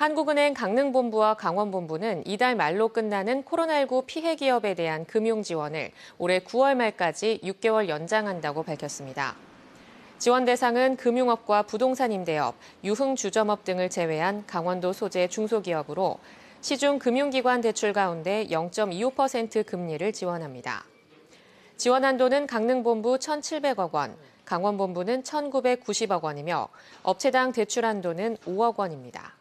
한국은행 강릉본부와 강원본부는 이달 말로 끝나는 코로나19 피해 기업에 대한 금융 지원을 올해 9월 말까지 6개월 연장한다고 밝혔습니다. 지원 대상은 금융업과 부동산 임대업, 유흥 주점업 등을 제외한 강원도 소재 중소기업으로 시중 금융기관 대출 가운데 0.25% 금리를 지원합니다. 지원 한도는 강릉본부 1,700억 원, 강원본부는 1,990억 원이며 업체당 대출 한도는 5억 원입니다.